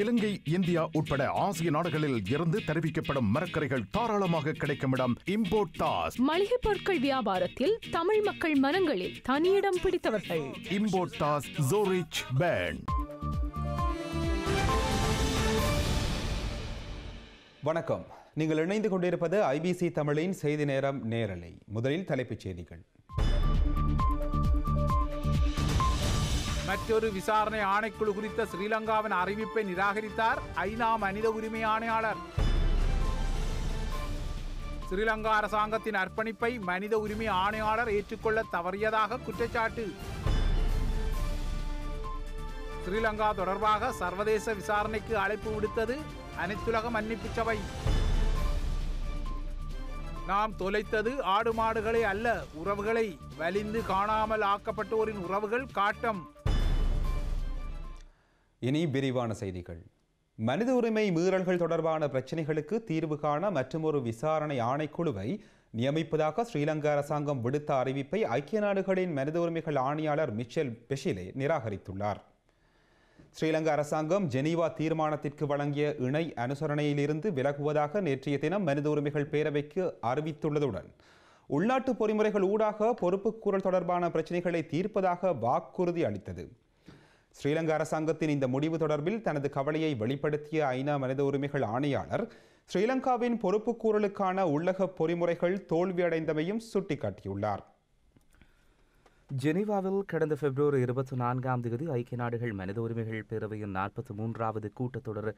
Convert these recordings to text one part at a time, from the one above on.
இலங்கை India உட்பட ஆசிய நாடுகளில் இருந்து தெரிவிக்கப்படும் மரக்கரைகள் தாராளமாக கிடைக்கும் இடம் இம்போர்ட் தாஸ் மளிகை பொருட்கள் வியாபாரத்தில் தமிழ் மக்கள் மனங்களில் தனியிடம் பிடித்தவர்கள் இம்போர்ட் தாஸ் ஜோரிச் பேண்ட் வணக்கம் நீங்கள் இணைந்து கொண்டிருப்பது ஐபிசி தமிழின் செய்தி நேரம் நேரலை முதலில் தலைப்புச் செய்திகள் மற்றொரு விசாரணை ஆணைக்குழு குறித்த ஸ்ரீலங்காவின் அறிவிப்பை நிராகரித்தார் ஐநா மனித உரிமை ஆணையாளர் ஸ்ரீலங்கா அரசாங்கத்தின் அர்ப்பணிப்பை மனித உரிமை ஆணையாளர் ஏற்றுக்கொள்ள தவறியதாக குற்றச்சாட்டு ஸ்ரீலங்கா தொடர்பாக சர்வதேச விசாரணைக்கு அழைப்பு விடுத்தது அனைத்துலக மன்னிப்பு சபை நாம் தொலைத்தது ஆடு மாடுகளை அல்ல உறவுகளை வலிந்து காணாமல் ஆக்கப்பட்டோரின் உறவுகள் காட்டம் இனி விரிவான செய்திகள் மனித உரிமை மீறல்கள் தொடர்பான பிரச்சினைகளுக்கு தீர்வு காண மற்றுமொரு விசாரணை ஆணைக்குழுவை நியமிப்பதாக ஸ்ரீலங்கா அரசாங்கம் விடுத்த அறிவிப்பை ஐக்கிய நாடுகளின் மனித உரிமைகள் ஆணையாளர் மிச்சல் பெஷிலே நிராகரித்துள்ளார் ஸ்ரீலங்கா அரசாங்கம் ஜெனீவா தீர்மானத்திற்கு வழங்கிய இணை அனுசரணையிலிருந்து விலகுவதாக நேற்றைய தினம் மனித உரிமைகள் பேரவைக்கு அறிவித்துள்ளதுடன் உள்நாட்டு பொறிமுறைகள் ஊடாக பொறுப்புக்கூறல் தொடர்பான பிரச்சினைகளை தீர்ப்பதாக வாக்குறுதி அளித்தது ஸ்ரீலங்கா அரசாங்கத்தின் இந்த முடிவு தொடர்பில் தனது கவலையை வெளிப்படுத்திய ஐநா மனித உரிமைகள் ஆணையாளர் ஸ்ரீலங்காவின் பொறுப்புக்கூறலுக்கான உள்ளக பொறிமுறைகள் தோல்வியடைந்தமையும் சுட்டிக்காட்டியுள்ளார் ஜெனீவாவில் கடந்த பிப்ரவரி இருபத்தி நான்காம் தேதி ஐக்கிய நாடுகள் மனித உரிமைகள் பேரவையின் நாற்பத்தி மூன்றாவது கூட்டத்தொடர்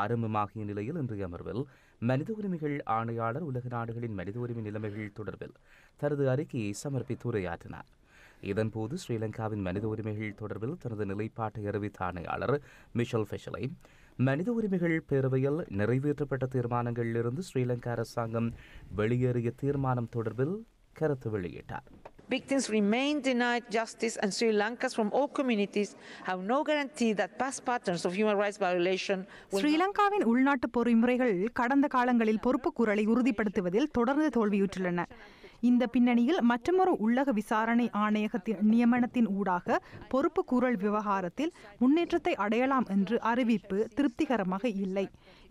ஆரம்பமாகிய நிலையில் இன்றைய அமர்வில் மனித உரிமைகள் ஆணையாளர் உலக நாடுகளின் மனித உரிமை நிலைமைகள் தொடர்பில் தனது அறிக்கையை சமர்ப்பித்து உரையாற்றினார் இதன்போது ஸ்ரீலங்காவின் மனித உரிமைகள் தொடர்பில் தனது நிலைப்பாட்டை அறிவித்த ஆணையாளர் மிஷல் ஃபெஷலை மனித உரிமைகள் பேரவையில் நிறைவேற்றப்பட்ட தீர்மானங்களிலிருந்து ஸ்ரீலங்கா அரசாங்கம் வெளியேறிய தீர்மானம் தொடர்பில் கருத்து வெளியிட்டார் Victims remain denied justice, and Sri Lankans from all communities have no guarantee that past patterns of human rights violation ஸ்ரீலங்காவின் உள்நாட்டு பொறிமுறைகள் கடந்த காலங்களில் குரலை உறுதிப்படுத்துவதில் தொடர்ந்து தோல்வியுற்றுள்ளன இந்த பின்னணியில் மற்றொரு உள்ளக விசாரணை ஆணையகத்தின் நியமனத்தின் ஊடாக பொறுப்பு கூறல் விவகாரத்தில் முன்னேற்றத்தை அடையலாம் என்று அறிவிப்பு திருப்திகரமாக இல்லை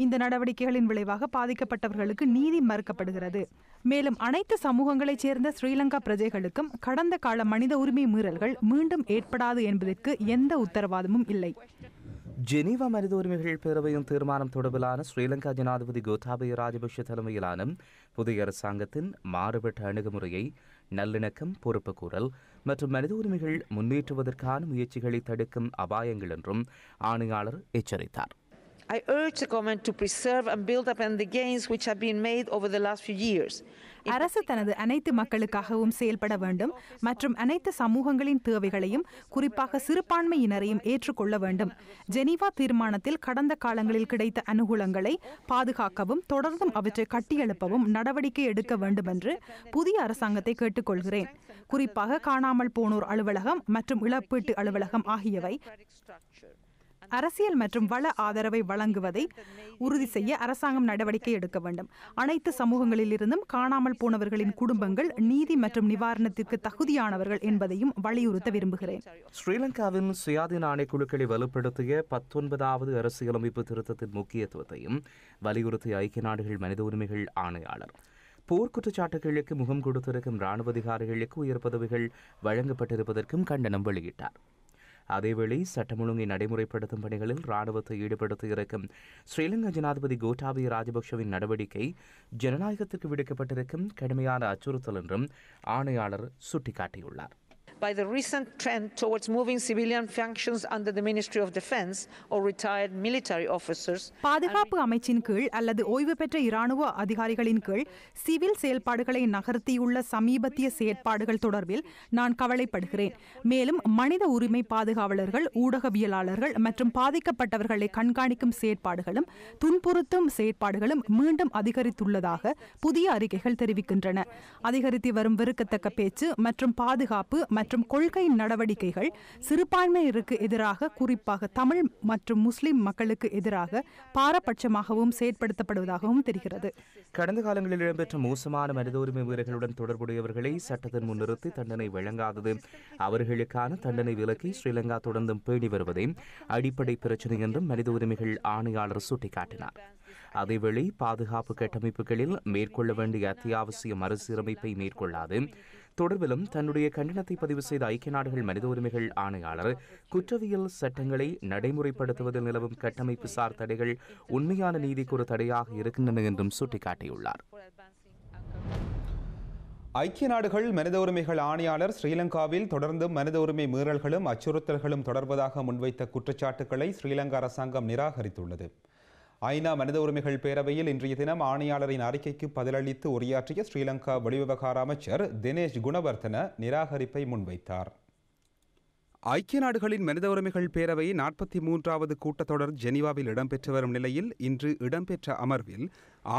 இந்த நடவடிக்கைகளின் விளைவாக பாதிக்கப்பட்டவர்களுக்கு நீதி மறுக்கப்படுகிறது மேலும் அனைத்து சமூகங்களைச் சேர்ந்த ஸ்ரீலங்கா பிரஜைகளுக்கும் கடந்த கால மனித உரிமை மீறல்கள் மீண்டும் ஏற்படாது என்பதற்கு எந்த உத்தரவாதமும் இல்லை ஜெனீவா மனித உரிமைகள் பேரவையின் தீர்மானம் தொடர்பிலான ஸ்ரீலங்கா ஜனாதிபதி கோட்டாபய ராஜபக்ஷ தலைமையிலான புதிய அரசாங்கத்தின் மாறுபட்ட அணுகுமுறையை நல்லிணக்கம் பொறுப்புக்கூறல் மற்றும் மனித உரிமைகள் முன்னேற்றுவதற்கான முயற்சிகளை தடுக்கும் அபாயங்கள் என்றும் ஆணையாளர் எச்சரித்தார் I urge the government to preserve and build upon the gains which have been made over the last few years அரசு தனது அனைத்து மக்களுக்காகவும் செயல்பட வேண்டும் மற்றும் அனைத்து சமூகங்களின் தேவைகளையும் குறிப்பாக சிறுபான்மையினரையும் ஏற்றுக்கொள்ள வேண்டும் ஜெனீவா தீர்மானத்தில் கடந்த காலங்களில் கிடைத்த அனுகூலங்களை பாதுகாக்கவும் தொடர்ந்தும் அவற்றை கட்டியெழுப்பவும் நடவடிக்கை எடுக்க வேண்டும் என்று புதிய அரசாங்கத்தை கேட்டுக்கொள்கிறேன் குறிப்பாக காணாமல் போனோர் அலுவலகம் மற்றும் இழப்பீட்டு அலுவலகம் ஆகியவை அரசியல் மற்றும் வள ஆதரவை வழங்குவதை உறுதி செய்ய அரசாங்கம் நடவடிக்கை எடுக்க வேண்டும் அனைத்து சமூகங்களிலிருந்தும் காணாமல் போனவர்களின் குடும்பங்கள் நீதி மற்றும் நிவாரணத்திற்கு தகுதியானவர்கள் என்பதையும் வலியுறுத்த விரும்புகிறேன் ஸ்ரீலங்காவின் சுயாதீன ஆணைக்குழுக்களை வலுப்படுத்திய பத்தொன்பதாவது அரசியலமைப்பு திருத்தத்தின் முக்கியத்துவத்தையும் வலியுறுத்திய ஐக்கிய நாடுகள் மனித உரிமைகள் ஆணையாளர் போர்க்குற்றச்சாட்டுகளுக்கு முகம் கொடுத்திருக்கும் இராணுவ அதிகாரிகளுக்கு உயர் பதவிகள் வழங்கப்பட்டிருப்பதற்கும் கண்டனம் வெளியிட்டார் அதேவேளை சட்டம் ஒழுங்கை நடைமுறைப்படுத்தும் பணிகளில் ராணுவத்தை ஈடுபடுத்த இருக்கும் ஸ்ரீலங்கா ஜனாதிபதி கோட்டாபய ராஜபக்சவின் நடவடிக்கை ஜனநாயகத்திற்கு விடுக்கப்பட்டிருக்கும் கடுமையான அச்சுறுத்தல் என்றும் ஆணையாளர் சுட்டிக்காட்டியுள்ளார் by the recent trend towards moving civilian functions under the Ministry of Defense or retired military officers. பாதுகாப்பு அமைச்சின் கீழ் அல்லது ஓய்வு பெற்ற இராணுவ அதிகாரிகளின் கீழ் சிவில் செயல்பாடுகளை நகர்த்தியுள்ள சமீபத்திய செயற்பாடுகள் தொடர்பில் நான் கவலைப்படுகிறேன் மேலும் மனித உரிமை பாதுகாவலர்கள் ஊடகவியலாளர்கள் மற்றும் பாதிக்கப்பட்டவர்களை கண்காணிக்கும் செயற்பாடுகளும் துன்புறுத்தும் செயற்பாடுகளும் மீண்டும் அதிகரித்துள்ளதாக புதிய அறிக்கைகள் தெரிவிக்கின்றன அதிகரித்து வரும் வெறுக்கத்தக்க பேச்சு மற்றும் பாதுகாப்பு மற்றும் மற்றும் கொள்கை நடவடிக்கைகள் சிறுபான்மையினருக்கு எதிராக குறிப்பாக தமிழ் மற்றும் முஸ்லிம் மக்களுக்கு எதிராக பாரபட்சமாகவும் செயற்படுத்தப்படுவதாகவும் தெரிகிறது கடந்த காலங்களில் இடம்பெற்ற மோசமான மனித உரிமை வீரர்களுடன் தொடர்புடையவர்களை சட்டத்தின் முன்னிறுத்தி தண்டனை வழங்காதது அவர்களுக்கான தண்டனை விலக்கி ஸ்ரீலங்கா தொடர்ந்தும் பேணி வருவதே அடிப்படை பிரச்சினை என்றும் மனித உரிமைகள் ஆணையாளர் சுட்டிக்காட்டினார் அதேவேளை பாதுகாப்பு கட்டமைப்புகளில் மேற்கொள்ள வேண்டிய அத்தியாவசிய மறுசீரமைப்பை மேற்கொள்ளாது தொடர்பிலும் தன்னுடைய கண்டனத்தை பதிவு செய்த ஐக்கிய நாடுகள் மனித உரிமைகள் ஆணையாளர் குற்றவியல் சட்டங்களை நடைமுறைப்படுத்துவதில் நிலவும் கட்டமைப்பு சார் தடைகள் உண்மையான நீதிக்கு ஒரு தடையாக இருக்கின்றன என்றும் சுட்டிக்காட்டியுள்ளார் ஐக்கிய நாடுகள் மனித உரிமைகள் ஆணையாளர் ஸ்ரீலங்காவில் தொடர்ந்து மனித உரிமை மீறல்களும் அச்சுறுத்தல்களும் தொடர்வதாக முன்வைத்த குற்றச்சாட்டுகளை ஸ்ரீலங்கா அரசாங்கம் நிராகரித்துள்ளது ஐநா மனித உரிமைகள் பேரவையில் இன்றைய தினம் ஆணையாளரின் அறிக்கைக்கு பதிலளித்து உரையாற்றிய ஸ்ரீலங்கா வெளிவிவகார அமைச்சர் தினேஷ் குணவர்தன நிராகரிப்பை முன்வைத்தார் ஐக்கிய நாடுகளின் மனித உரிமைகள் பேரவை நாற்பத்தி மூன்றாவது கூட்டத்தொடர் ஜெனிவாவில் இடம்பெற்று வரும் நிலையில் இன்று இடம்பெற்ற அமர்வில்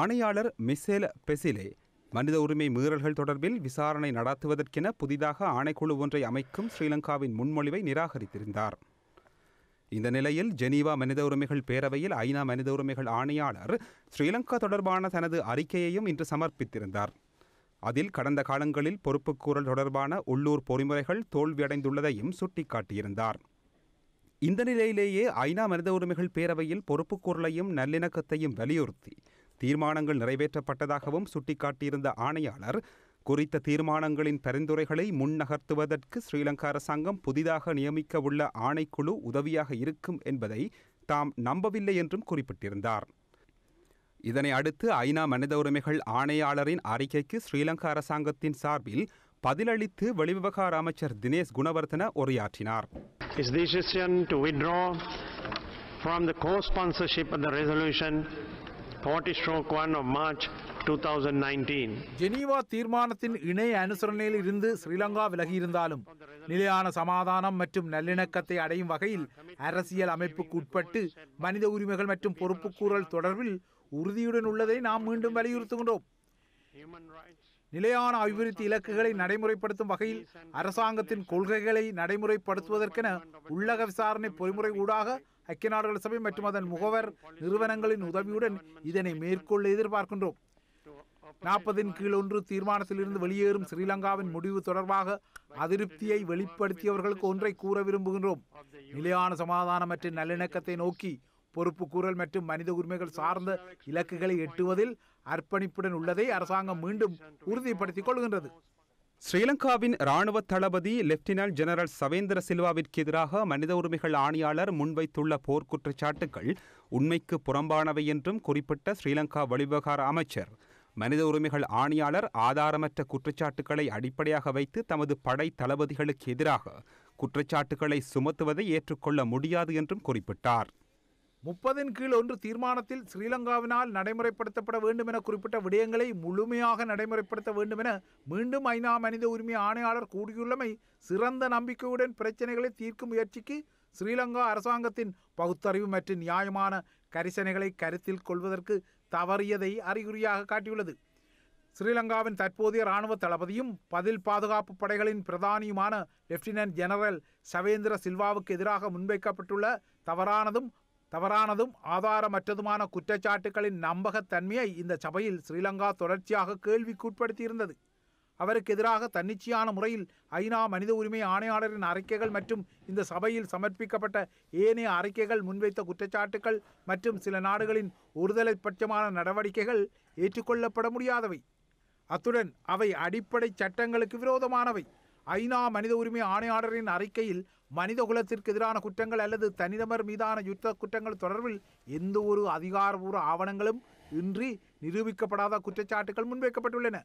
ஆணையாளர் மிசேல் பெசிலே மனித உரிமை மீறல்கள் தொடர்பில் விசாரணை நடத்துவதற்கென புதிதாக ஆணைக்குழு ஒன்றை அமைக்கும் ஸ்ரீலங்காவின் முன்மொழிவை நிராகரித்திருந்தார் இந்த நிலையில் ஜெனீவா மனித உரிமைகள் பேரவையில் ஐநா மனித உரிமைகள் ஆணையாளர் ஸ்ரீலங்கா தொடர்பான தனது அறிக்கையையும் இன்று சமர்ப்பித்திருந்தார் அதில் கடந்த காலங்களில் பொறுப்புக்கூறல் தொடர்பான உள்ளூர் பொறிமுறைகள் தோல்வியடைந்துள்ளதையும் சுட்டிக்காட்டியிருந்தார் இந்த நிலையிலேயே ஐநா மனித உரிமைகள் பேரவையில் பொறுப்புக்கூறலையும் நல்லிணக்கத்தையும் வலியுறுத்தி தீர்மானங்கள் நிறைவேற்றப்பட்டதாகவும் சுட்டிக்காட்டியிருந்த ஆணையாளர் குறித்த தீர்மானங்களின் பரிந்துரைகளை முன்னகர்த்துவதற்கு ஸ்ரீலங்கா அரசாங்கம் புதிதாக நியமிக்க உள்ள ஆணைக்குழு உதவியாக இருக்கும் என்பதை தாம் நம்பவில்லை என்றும் குறிப்பிட்டிருந்தார் இதனை அடுத்து ஐநா மனித உரிமைகள் ஆணையாளரின் அறிக்கைக்கு ஸ்ரீலங்கா அரசாங்கத்தின் சார்பில் பதிலளித்து வெளிவிவகார அமைச்சர் தினேஷ் குணவர்தன உரையாற்றினார் from the co-sponsorship of the resolution 40 stroke 1 of March Geneva தீர்மானத்தின் இணை அனுசரணையில் இருந்து ஸ்ரீலங்கா விலகியிருந்தாலும் நிலையான சமாதானம் மற்றும் நல்லிணக்கத்தை அடையும் வகையில் அரசியல் அமைப்புக்கு உட்பட்டு மனித உரிமைகள் மற்றும் பொறுப்புக்கூறல் தொடர்பில் உறுதியுடன் உள்ளதை நாம் மீண்டும் வலியுறுத்துகின்றோம் நிலையான அபிவிருத்தி இலக்குகளை நடைமுறைப்படுத்தும் வகையில் அரசாங்கத்தின் கொள்கைகளை நடைமுறைப்படுத்துவதற்கென உள்ளக விசாரணை பொறிமுறை ஊடாக ஐக்கிய நாடுகள் சபை மற்றும் அதன் முகவர் நிறுவனங்களின் உதவியுடன் இதனை மேற்கொள்ள எதிர்பார்க்கின்றோம் நாற்பதின் கீழ் ஒன்று தீர்மானத்திலிருந்து வெளியேறும் ஸ்ரீலங்காவின் முடிவு தொடர்பாக அதிருப்தியை வெளிப்படுத்தியவர்களுக்கு ஒன்றை கூற விரும்புகின்றோம் நிலையான சமாதானம் மற்றும் நல்லிணக்கத்தை நோக்கி பொறுப்பு கூறல் மற்றும் மனித உரிமைகள் சார்ந்த இலக்குகளை எட்டுவதில் அர்ப்பணிப்புடன் உள்ளதை அரசாங்கம் மீண்டும் உறுதிப்படுத்திக் கொள்கின்றது ஸ்ரீலங்காவின் ராணுவ தளபதி லெப்டினன்ட் ஜெனரல் சவேந்திர சில்வாவிற்கு எதிராக மனித உரிமைகள் ஆணையாளர் முன்வைத்துள்ள போர்க்குற்றச்சாட்டுகள் உண்மைக்கு புறம்பானவை என்றும் குறிப்பிட்ட ஸ்ரீலங்கா வழிவகார அமைச்சர் மனித உரிமைகள் ஆணையாளர் ஆதாரமற்ற குற்றச்சாட்டுக்களை அடிப்படையாக வைத்து தமது படை தளபதிகளுக்கு எதிராக குற்றச்சாட்டுக்களை சுமத்துவதை ஏற்றுக்கொள்ள முடியாது என்றும் குறிப்பிட்டார் முப்பதின் கீழ் ஒன்று தீர்மானத்தில் ஸ்ரீலங்காவினால் நடைமுறைப்படுத்தப்பட வேண்டும் என குறிப்பிட்ட விடயங்களை முழுமையாக நடைமுறைப்படுத்த வேண்டும் என மீண்டும் ஐநா மனித உரிமை ஆணையாளர் கூறியுள்ளமை சிறந்த நம்பிக்கையுடன் பிரச்சனைகளை தீர்க்கும் முயற்சிக்கு ஸ்ரீலங்கா அரசாங்கத்தின் பகுத்தறிவு மற்றும் நியாயமான கரிசனைகளை கருத்தில் கொள்வதற்கு தவறியதை அறிகுறியாக காட்டியுள்ளது ஸ்ரீலங்காவின் தற்போதைய இராணுவ தளபதியும் பதில் பாதுகாப்பு படைகளின் பிரதானியுமான லெப்டினன்ட் ஜெனரல் சவேந்திர சில்வாவுக்கு எதிராக முன்வைக்கப்பட்டுள்ள தவறானதும் தவறானதும் ஆதாரமற்றதுமான குற்றச்சாட்டுக்களின் நம்பகத்தன்மையை இந்த சபையில் ஸ்ரீலங்கா தொடர்ச்சியாக கேள்விக்குட்படுத்தியிருந்தது அவருக்கு எதிராக தன்னிச்சையான முறையில் ஐநா மனித உரிமை ஆணையாளரின் அறிக்கைகள் மற்றும் இந்த சபையில் சமர்ப்பிக்கப்பட்ட ஏனைய அறிக்கைகள் முன்வைத்த குற்றச்சாட்டுகள் மற்றும் சில நாடுகளின் ஒருதலை பட்சமான நடவடிக்கைகள் ஏற்றுக்கொள்ளப்பட முடியாதவை அத்துடன் அவை அடிப்படை சட்டங்களுக்கு விரோதமானவை ஐநா மனித உரிமை ஆணையாளரின் அறிக்கையில் மனித குலத்திற்கு எதிரான குற்றங்கள் அல்லது தனிநபர் மீதான யுத்த குற்றங்கள் தொடர்பில் எந்த ஒரு அதிகாரபூர்வ ஆவணங்களும் இன்றி நிரூபிக்கப்படாத குற்றச்சாட்டுகள் முன்வைக்கப்பட்டுள்ளன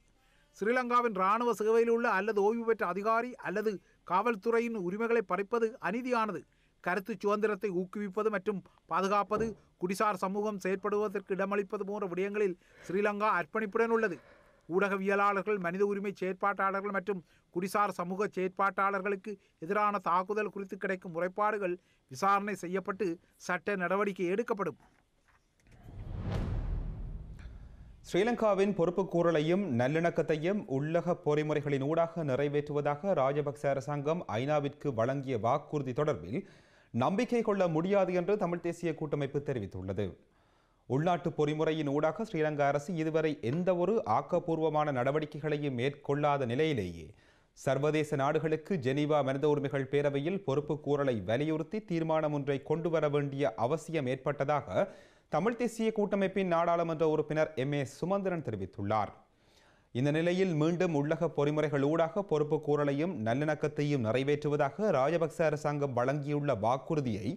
ஸ்ரீலங்காவின் இராணுவ சேவையில் உள்ள அல்லது ஓய்வு பெற்ற அதிகாரி அல்லது காவல்துறையின் உரிமைகளை பறிப்பது அநீதியானது கருத்து சுதந்திரத்தை ஊக்குவிப்பது மற்றும் பாதுகாப்பது குடிசார் சமூகம் செயற்படுவதற்கு இடமளிப்பது போன்ற விடயங்களில் ஸ்ரீலங்கா அர்ப்பணிப்புடன் உள்ளது ஊடகவியலாளர்கள் மனித உரிமை செயற்பாட்டாளர்கள் மற்றும் குடிசார் சமூக செயற்பாட்டாளர்களுக்கு எதிரான தாக்குதல் குறித்து கிடைக்கும் முறைப்பாடுகள் விசாரணை செய்யப்பட்டு சட்ட நடவடிக்கை எடுக்கப்படும் ஸ்ரீலங்காவின் பொறுப்பு கூறலையும் நல்லிணக்கத்தையும் உள்ளக பொறிமுறைகளின் ஊடாக நிறைவேற்றுவதாக ராஜபக்ச அரசாங்கம் ஐநாவிற்கு வழங்கிய வாக்குறுதி தொடர்பில் நம்பிக்கை கொள்ள முடியாது என்று தமிழ் தேசிய கூட்டமைப்பு தெரிவித்துள்ளது உள்நாட்டு பொறிமுறையின் ஊடாக ஸ்ரீலங்கா அரசு இதுவரை எந்தவொரு ஆக்கப்பூர்வமான நடவடிக்கைகளையும் மேற்கொள்ளாத நிலையிலேயே சர்வதேச நாடுகளுக்கு ஜெனீவா மனித உரிமைகள் பேரவையில் பொறுப்பு கூறலை வலியுறுத்தி தீர்மானம் ஒன்றை கொண்டு வர வேண்டிய அவசியம் ஏற்பட்டதாக தமிழ் தேசிய கூட்டமைப்பின் நாடாளுமன்ற உறுப்பினர் எம் ஏ சுமந்திரன் தெரிவித்துள்ளார் இந்த நிலையில் மீண்டும் உள்ளக பொறிமுறைகள் ஊடாக பொறுப்பு கூறலையும் நல்லிணக்கத்தையும் நிறைவேற்றுவதாக ராஜபக்ச அரசாங்கம் வழங்கியுள்ள வாக்குறுதியை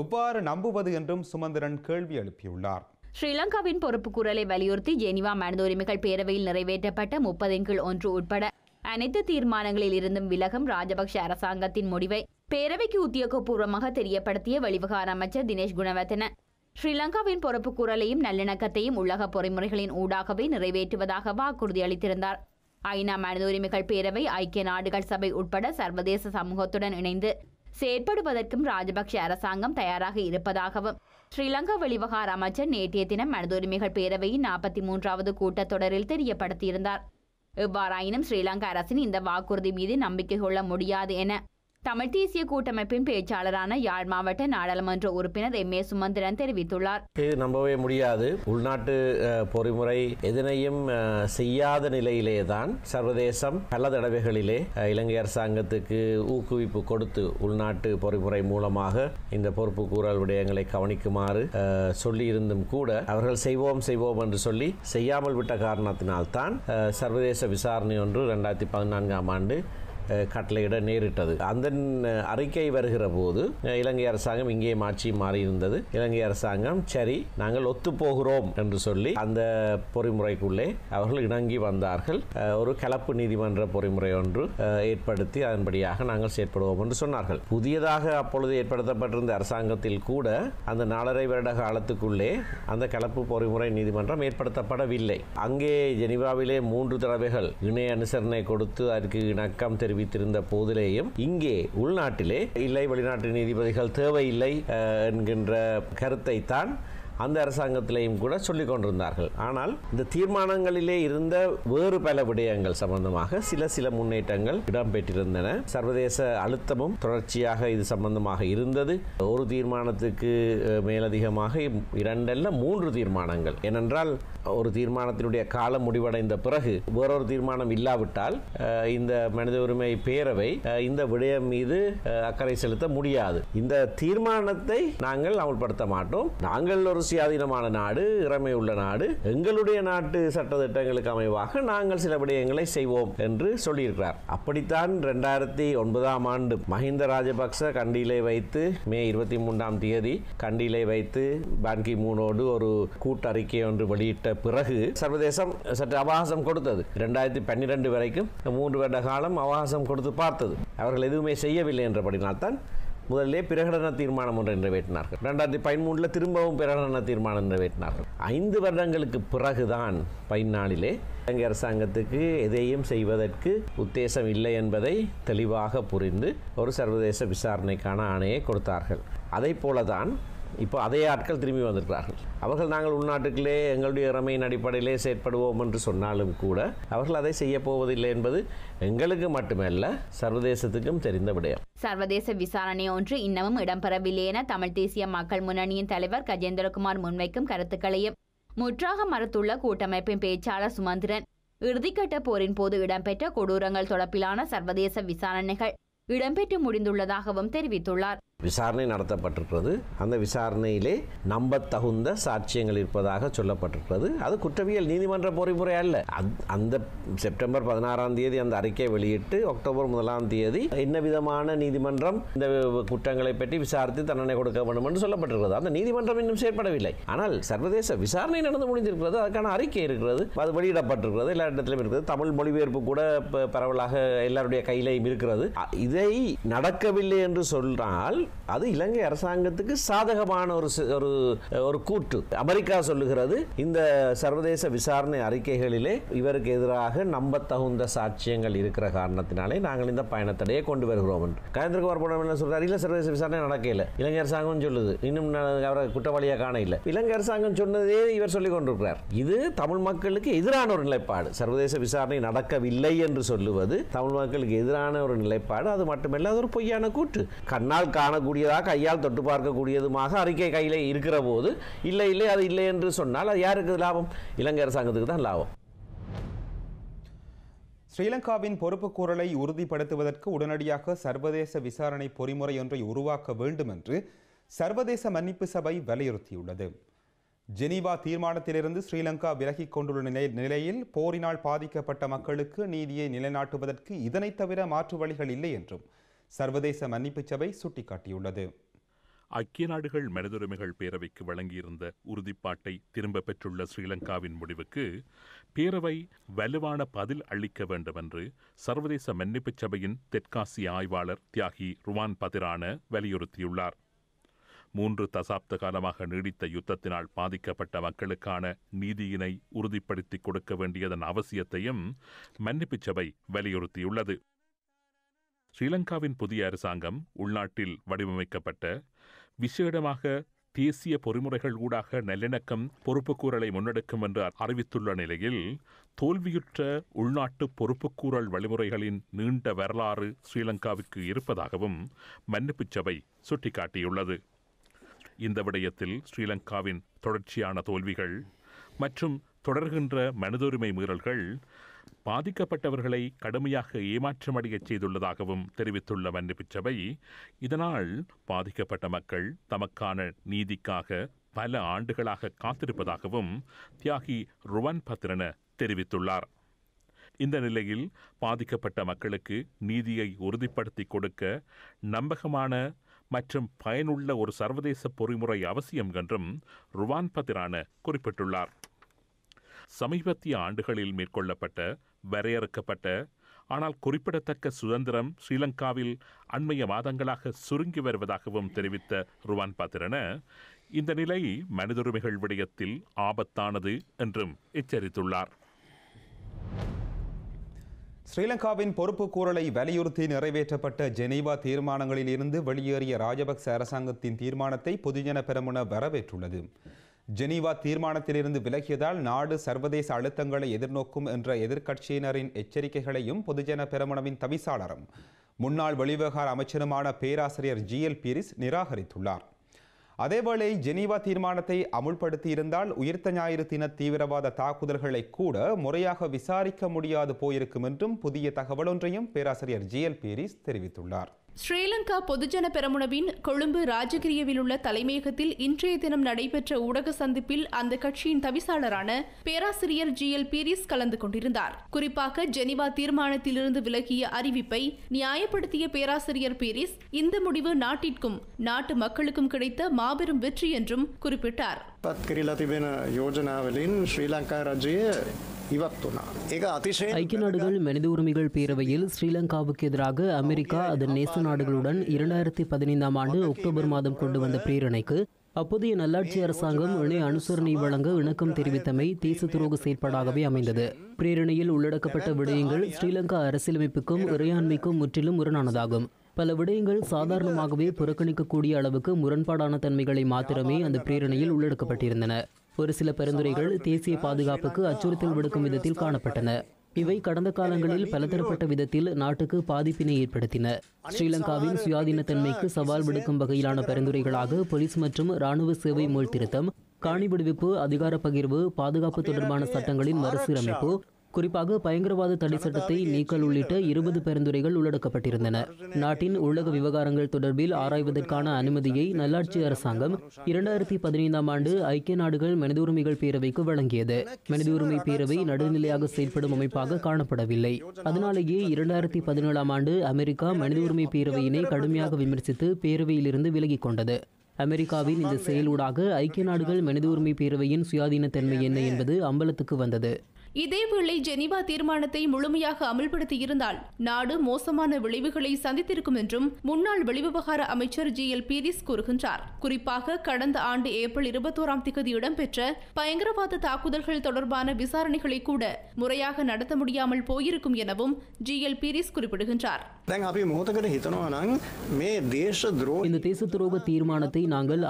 எவ்வாறு நம்புவது என்றும் சுமந்திரன் கேள்வி எழுப்பியுள்ளார் ஸ்ரீலங்காவின் பொறுப்பு கூறலை வலியுறுத்தி ஜெனிவா மனித உரிமைகள் பேரவையில் நிறைவேற்றப்பட்ட முப்பதின் கீழ் ஒன்று உட்பட அனைத்து தீர்மானங்களில் இருந்தும் விலகும் ராஜபக்ஷ அரசாங்கத்தின் முடிவை பேரவைக்கு உத்தியோகபூர்வமாக தெரியப்படுத்திய வழிவகார அமைச்சர் தினேஷ் குணவர்தன ஸ்ரீலங்காவின் பொறுப்பு குரலையும் நல்லிணக்கத்தையும் உலக பொறிமுறைகளின் ஊடாகவே நிறைவேற்றுவதாக வாக்குறுதி அளித்திருந்தார் ஐநா மனித உரிமைகள் பேரவை ஐக்கிய நாடுகள் சபை உட்பட சர்வதேச சமூகத்துடன் இணைந்து செயற்படுவதற்கும் ராஜபக்ஷ அரசாங்கம் தயாராக இருப்பதாகவும் ஸ்ரீலங்கா வெளிவகார அமைச்சர் நேற்றைய தினம் மனித உரிமைகள் பேரவையின் நாற்பத்தி மூன்றாவது கூட்டத்தொடரில் தெரியப்படுத்தியிருந்தார் இவ்வாறாயினும் ஸ்ரீலங்கா அரசின் இந்த வாக்குறுதி மீது நம்பிக்கை கொள்ள முடியாது என தமிழ் தேசிய கூட்டமைப்பின் பேச்சாளரான யாழ் மாவட்ட நாடாளுமன்ற உறுப்பினர் எம் ஏ சுமந்திரன் தெரிவித்துள்ளார் இது நம்பவே முடியாது உள்நாட்டு பொறிமுறை எதனையும் செய்யாத நிலையிலே தான் சர்வதேசம் பல தடவைகளிலே இலங்கை அரசாங்கத்துக்கு ஊக்குவிப்பு கொடுத்து உள்நாட்டு பொறிமுறை மூலமாக இந்த பொறுப்பு கூறல் விடயங்களை கவனிக்குமாறு சொல்லியிருந்தும் கூட அவர்கள் செய்வோம் செய்வோம் என்று சொல்லி செய்யாமல் விட்ட காரணத்தினால் தான் சர்வதேச விசாரணை ஒன்று ரெண்டாயிரத்தி பதினான்காம் ஆண்டு கட்டளையிட நேரிட்டது அந்த அறிக்கை வருகிற போது இலங்கை அரசாங்கம் இங்கே மாற்றி மாறி இருந்தது இலங்கை அரசாங்கம் சரி நாங்கள் ஒத்து போகிறோம் என்று சொல்லி அந்த பொறிமுறைக்குள்ளே அவர்கள் இணங்கி வந்தார்கள் ஒரு கலப்பு நீதிமன்ற பொறிமுறை ஒன்று ஏற்படுத்தி அதன்படியாக நாங்கள் செயற்படுவோம் என்று சொன்னார்கள் புதியதாக அப்பொழுது ஏற்படுத்தப்பட்டிருந்த அரசாங்கத்தில் கூட அந்த நாலரை வருட காலத்துக்குள்ளே அந்த கலப்பு பொறிமுறை நீதிமன்றம் ஏற்படுத்தப்படவில்லை அங்கே ஜெனிவாவிலே மூன்று தடவைகள் இணை அனுசரணை கொடுத்து அதற்கு இணக்கம் தெரிவித்து தெரிவித்திருந்த போதிலேயும் இங்கே உள்நாட்டிலே இல்லை வெளிநாட்டு நீதிபதிகள் தேவையில்லை என்கின்ற கருத்தை தான் அந்த அரசாங்கத்திலையும் கூட சொல்லிக் கொண்டிருந்தார்கள் ஆனால் இந்த தீர்மானங்களிலே இருந்த வேறு பல விடயங்கள் சம்பந்தமாக சில சில முன்னேற்றங்கள் இடம்பெற்றிருந்தன சர்வதேச அழுத்தமும் தொடர்ச்சியாக இது சம்பந்தமாக இருந்தது ஒரு தீர்மானத்துக்கு மேலதிகமாக இரண்டல்ல மூன்று தீர்மானங்கள் ஏனென்றால் ஒரு தீர்மானத்தினுடைய காலம் முடிவடைந்த பிறகு வேறொரு தீர்மானம் இல்லாவிட்டால் இந்த மனித உரிமை பேரவை இந்த விடயம் மீது அக்கறை செலுத்த முடியாது இந்த தீர்மானத்தை நாங்கள் அமல்படுத்த மாட்டோம் நாங்கள் ஒரு சுயாதீனமான நாடு இறமை உள்ள நாடு எங்களுடைய நாட்டு சட்டத்திட்டங்களுக்கு அமைவாக நாங்கள் சில விடயங்களை செய்வோம் என்று சொல்லியிருக்கிறார் அப்படித்தான் ரெண்டாயிரத்தி ஒன்பதாம் ஆண்டு மஹிந்த ராஜபக்ச கண்டியிலே வைத்து மே இருபத்தி மூன்றாம் தேதி கண்டியிலே வைத்து பான்கி மூனோடு ஒரு கூட்டறிக்கை ஒன்று வெளியிட்ட பிறகு சர்வதேசம் சற்று அவகாசம் கொடுத்தது ரெண்டாயிரத்தி பன்னிரெண்டு வரைக்கும் மூன்று வருட காலம் அவகாசம் கொடுத்து பார்த்தது அவர்கள் எதுவுமே செய்யவில்லை என்றபடினால்தான் முதலிலே பிரகடன தீர்மானம் ஒன்றை நிறைவேற்றினார்கள் ரெண்டாயிரத்தி பதிமூன்றில் திரும்பவும் பிரகடன தீர்மானம் நிறைவேற்றினார்கள் ஐந்து வருடங்களுக்கு பிறகுதான் பயனாளிலே இலங்கை அரசாங்கத்துக்கு எதையும் செய்வதற்கு உத்தேசம் இல்லை என்பதை தெளிவாக புரிந்து ஒரு சர்வதேச விசாரணைக்கான ஆணையை கொடுத்தார்கள் அதை போலதான் இப்போ அதே ஆட்கள் திரும்பி வந்திருக்கிறார்கள் அவர்கள் நாங்கள் உள்நாட்டுக்குள்ளே எங்களுடைய இறமையின் அடிப்படையிலே செயற்படுவோம் என்று சொன்னாலும் கூட அவர்கள் அதை செய்ய போவதில்லை என்பது எங்களுக்கு மட்டுமல்ல சர்வதேசத்துக்கும் தெரிந்த விடயம் சர்வதேச விசாரணை ஒன்று இன்னமும் இடம்பெறவில்லை என தமிழ் தேசிய மக்கள் முன்னணியின் தலைவர் கஜேந்திரகுமார் முன்வைக்கும் கருத்துக்களையும் முற்றாக மறுத்துள்ள கூட்டமைப்பின் பேச்சாளர் சுமந்திரன் இறுதிக்கட்ட போரின் போது இடம்பெற்ற கொடூரங்கள் தொடர்பிலான சர்வதேச விசாரணைகள் இடம்பெற்று முடிந்துள்ளதாகவும் தெரிவித்துள்ளார் விசாரணை நடத்தப்பட்டிருக்கிறது அந்த விசாரணையிலே நம்பத்தகுந்த சாட்சியங்கள் இருப்பதாக சொல்லப்பட்டிருக்கிறது அது குற்றவியல் நீதிமன்ற பொறிமுறை அல்ல அந்த செப்டம்பர் பதினாறாம் தேதி அந்த அறிக்கையை வெளியிட்டு அக்டோபர் முதலாம் தேதி என்ன விதமான நீதிமன்றம் இந்த குற்றங்களை பற்றி விசாரித்து தண்டனை கொடுக்க வேண்டும் என்று சொல்லப்பட்டிருக்கிறது அந்த நீதிமன்றம் இன்னும் செயற்படவில்லை ஆனால் சர்வதேச விசாரணை நடந்து முடிந்திருக்கிறது அதுக்கான அறிக்கை இருக்கிறது அது வெளியிடப்பட்டிருக்கிறது எல்லா இடத்திலும் இருக்கிறது தமிழ் மொழிபெயர்ப்பு கூட பரவலாக எல்லாருடைய கையிலையும் இருக்கிறது இதை நடக்கவில்லை என்று சொன்னால் அது இலங்கை அரசாங்கத்துக்கு சாதகமான ஒரு ஒரு ஒரு அமெரிக்கா சொல்லுகிறது இந்த சர்வதேச விசாரணை அறிக்கைகளிலே இவருக்கு எதிராக தகுந்த சாட்சியங்கள் இருக்கிற காரணத்தினாலே நாங்கள் இந்த பயணத்தடையே கொண்டு வருகிறோம் என்று கயந்திரகுமார் என்ன சொல்றாரு இல்லை சர்வதேச விசாரணை நடக்கல இலங்கை அரசாங்கம் சொல்லுது இன்னும் அவரை குற்றவாளியாக காண இல்லை இலங்கை அரசாங்கம் சொன்னதே இவர் சொல்லிக் கொண்டிருக்கிறார் இது தமிழ் மக்களுக்கு எதிரான ஒரு நிலைப்பாடு சர்வதேச விசாரணை நடக்கவில்லை என்று சொல்லுவது தமிழ் மக்களுக்கு எதிரான ஒரு நிலைப்பாடு அது மட்டுமல்ல அது ஒரு பொய்யான கூட்டு கண்ணால் காண காணக்கூடியதாக கையால் தொட்டு பார்க்கக்கூடியதுமாக அறிக்கை கையில் இருக்கிற போது இல்லை இல்லை அது இல்லை என்று சொன்னால் அது யாருக்கு லாபம் இலங்கை அரசாங்கத்துக்கு தான் லாபம் ஸ்ரீலங்காவின் பொறுப்புக்கூறலை உறுதிப்படுத்துவதற்கு உடனடியாக சர்வதேச விசாரணை பொறிமுறை ஒன்றை உருவாக்க வேண்டும் என்று சர்வதேச மன்னிப்பு சபை வலியுறுத்தியுள்ளது ஜெனீவா தீர்மானத்திலிருந்து ஸ்ரீலங்கா விலகிக் கொண்டுள்ள நிலையில் போரினால் பாதிக்கப்பட்ட மக்களுக்கு நீதியை நிலைநாட்டுவதற்கு இதனைத் தவிர மாற்று வழிகள் இல்லை என்றும் சர்வதேச மன்னிப்பு சபை சுட்டிக்காட்டியுள்ளது ஐக்கிய நாடுகள் மனிதுரிமைகள் பேரவைக்கு வழங்கியிருந்த உறுதிப்பாட்டை திரும்ப பெற்றுள்ள ஸ்ரீலங்காவின் முடிவுக்கு பேரவை வலுவான பதில் அளிக்க வேண்டும் என்று சர்வதேச மன்னிப்பு சபையின் தெற்காசிய ஆய்வாளர் தியாகி ருவான் பதிரான வலியுறுத்தியுள்ளார் மூன்று தசாப்த காலமாக நீடித்த யுத்தத்தினால் பாதிக்கப்பட்ட மக்களுக்கான நீதியினை உறுதிப்படுத்தி கொடுக்க வேண்டியதன் அவசியத்தையும் மன்னிப்பு சபை வலியுறுத்தியுள்ளது ஸ்ரீலங்காவின் புதிய அரசாங்கம் உள்நாட்டில் வடிவமைக்கப்பட்ட விசேடமாக தேசிய பொறிமுறைகள் ஊடாக நல்லிணக்கம் பொறுப்புக்கூறலை முன்னெடுக்கும் என்று அறிவித்துள்ள நிலையில் தோல்வியுற்ற உள்நாட்டு பொறுப்புக்கூறல் வழிமுறைகளின் நீண்ட வரலாறு ஸ்ரீலங்காவுக்கு இருப்பதாகவும் மன்னிப்பு சபை சுட்டிக்காட்டியுள்ளது இந்த விடயத்தில் ஸ்ரீலங்காவின் தொடர்ச்சியான தோல்விகள் மற்றும் தொடர்கின்ற மனிதுரிமை மீறல்கள் பாதிக்கப்பட்டவர்களை கடுமையாக ஏமாற்றமடையச் செய்துள்ளதாகவும் தெரிவித்துள்ள மன்னிப்புச்சபை இதனால் பாதிக்கப்பட்ட மக்கள் தமக்கான நீதிக்காக பல ஆண்டுகளாக காத்திருப்பதாகவும் தியாகி ருவன் பத்ரன தெரிவித்துள்ளார் இந்த நிலையில் பாதிக்கப்பட்ட மக்களுக்கு நீதியை உறுதிப்படுத்தி கொடுக்க நம்பகமான மற்றும் பயனுள்ள ஒரு சர்வதேச பொறிமுறை அவசியம் என்றும் ருவான் பத்திரான குறிப்பிட்டுள்ளார் சமீபத்திய ஆண்டுகளில் மேற்கொள்ளப்பட்ட வரையறுக்கப்பட்ட ஆனால் குறிப்பிடத்தக்க சுதந்திரம் ஸ்ரீலங்காவில் அண்மைய மாதங்களாக சுருங்கி வருவதாகவும் தெரிவித்த ருவான் பாத்திரன இந்த நிலை மனிதுரிமைகள் விடயத்தில் ஆபத்தானது என்றும் எச்சரித்துள்ளார் ஸ்ரீலங்காவின் பொறுப்பு கூறலை வலியுறுத்தி நிறைவேற்றப்பட்ட ஜெனீவா தீர்மானங்களில் இருந்து வெளியேறிய ராஜபக்ச அரசாங்கத்தின் தீர்மானத்தை பொதுஜன பெரமுன வரவேற்றுள்ளது ஜெனீவா தீர்மானத்திலிருந்து விலகியதால் நாடு சர்வதேச அழுத்தங்களை எதிர்நோக்கும் என்ற எதிர்க்கட்சியினரின் எச்சரிக்கைகளையும் பொதுஜன பெருமனவின் தவிசாளரும் முன்னாள் வெளிவிவகார அமைச்சருமான பேராசிரியர் ஜி எல் பீரிஸ் நிராகரித்துள்ளார் அதேவேளை ஜெனீவா தீர்மானத்தை அமுல்படுத்தியிருந்தால் உயிர்த்த ஞாயிறு தின தீவிரவாத தாக்குதல்களை கூட முறையாக விசாரிக்க முடியாது போயிருக்கும் என்றும் புதிய தகவல் ஒன்றையும் பேராசிரியர் ஜி எல் பீரிஸ் தெரிவித்துள்ளார் ஸ்ரீலங்கா பொதுஜன பெரமுனவின் கொழும்பு ராஜகிரியவில் உள்ள தலைமையகத்தில் இன்றைய தினம் நடைபெற்ற ஊடக சந்திப்பில் அந்த கட்சியின் தவிசாளரான பேராசிரியர் ஜி எல் பீரிஸ் கலந்து கொண்டிருந்தார் குறிப்பாக ஜெனிவா தீர்மானத்திலிருந்து விலகிய அறிவிப்பை நியாயப்படுத்திய பேராசிரியர் பீரிஸ் இந்த முடிவு நாட்டிற்கும் நாட்டு மக்களுக்கும் கிடைத்த மாபெரும் வெற்றி என்றும் குறிப்பிட்டார் ஸ்ரீலங்கா ஐக்கிய நாடுகள் மனித உரிமைகள் பேரவையில் ஸ்ரீலங்காவுக்கு எதிராக அமெரிக்கா அதன் நேச நாடுகளுடன் இரண்டாயிரத்தி பதினைந்தாம் ஆண்டு அக்டோபர் மாதம் கொண்டு வந்த பிரேரணைக்கு அப்போதைய நல்லாட்சி அரசாங்கம் இணை அனுசரணை வழங்க இணக்கம் தெரிவித்தமை தேச துரோக செயற்பாடாகவே அமைந்தது பிரேரணையில் உள்ளடக்கப்பட்ட விடயங்கள் ஸ்ரீலங்கா அரசியலமைப்புக்கும் இறையாண்மைக்கும் முற்றிலும் முரணானதாகும் பல விடயங்கள் சாதாரணமாகவே புறக்கணிக்கக்கூடிய அளவுக்கு முரண்பாடான தன்மைகளை மாத்திரமே அந்த பிரேரணையில் உள்ளடக்கப்பட்டிருந்தன ஒரு சில பரிந்துரைகள் தேசிய பாதுகாப்புக்கு அச்சுறுத்தல் விடுக்கும் விதத்தில் காணப்பட்டன இவை கடந்த காலங்களில் பலதரப்பட்ட விதத்தில் நாட்டுக்கு பாதிப்பினை ஏற்படுத்தின ஸ்ரீலங்காவின் சுயாதீனத்தன்மைக்கு சவால் விடுக்கும் வகையிலான பரிந்துரைகளாக போலீஸ் மற்றும் ராணுவ சேவை திருத்தம் காணி விடுவிப்பு அதிகார பகிர்வு பாதுகாப்பு தொடர்பான சட்டங்களின் மறுசீரமைப்பு குறிப்பாக பயங்கரவாத தடை சட்டத்தை நீக்கல் உள்ளிட்ட இருபது பரிந்துரைகள் உள்ளடக்கப்பட்டிருந்தன நாட்டின் உலக விவகாரங்கள் தொடர்பில் ஆராய்வதற்கான அனுமதியை நல்லாட்சி அரசாங்கம் இரண்டாயிரத்தி பதினைந்தாம் ஆண்டு ஐக்கிய நாடுகள் மனித உரிமைகள் பேரவைக்கு வழங்கியது மனித உரிமை பேரவை நடுநிலையாக செயல்படும் அமைப்பாக காணப்படவில்லை அதனாலேயே இரண்டாயிரத்தி பதினேழாம் ஆண்டு அமெரிக்கா மனித உரிமை பேரவையினை கடுமையாக விமர்சித்து பேரவையிலிருந்து விலகிக் கொண்டது அமெரிக்காவின் இந்த செயலூடாக ஐக்கிய நாடுகள் மனித உரிமை பேரவையின் சுயாதீனத்தன்மை என்ன என்பது அம்பலத்துக்கு வந்தது இதேவேளை ஜெனீவா தீர்மானத்தை முழுமையாக அமல்படுத்தியிருந்தால் நாடு மோசமான விளைவுகளை சந்தித்திருக்கும் என்றும் முன்னாள் வெளிவிவகார அமைச்சர் ஜி எல் பீரிஸ் கூறுகின்றார் குறிப்பாக கடந்த ஆண்டு ஏப்ரல் இருபத்தோராம் திகதி இடம்பெற்ற பயங்கரவாத தாக்குதல்கள் தொடர்பான விசாரணைகளை கூட முறையாக நடத்த முடியாமல் போயிருக்கும் எனவும் ஜி எல் பீரிஸ் குறிப்பிடுகின்றார் இந்த தேச துரோக தீர்மானத்தை நாங்கள்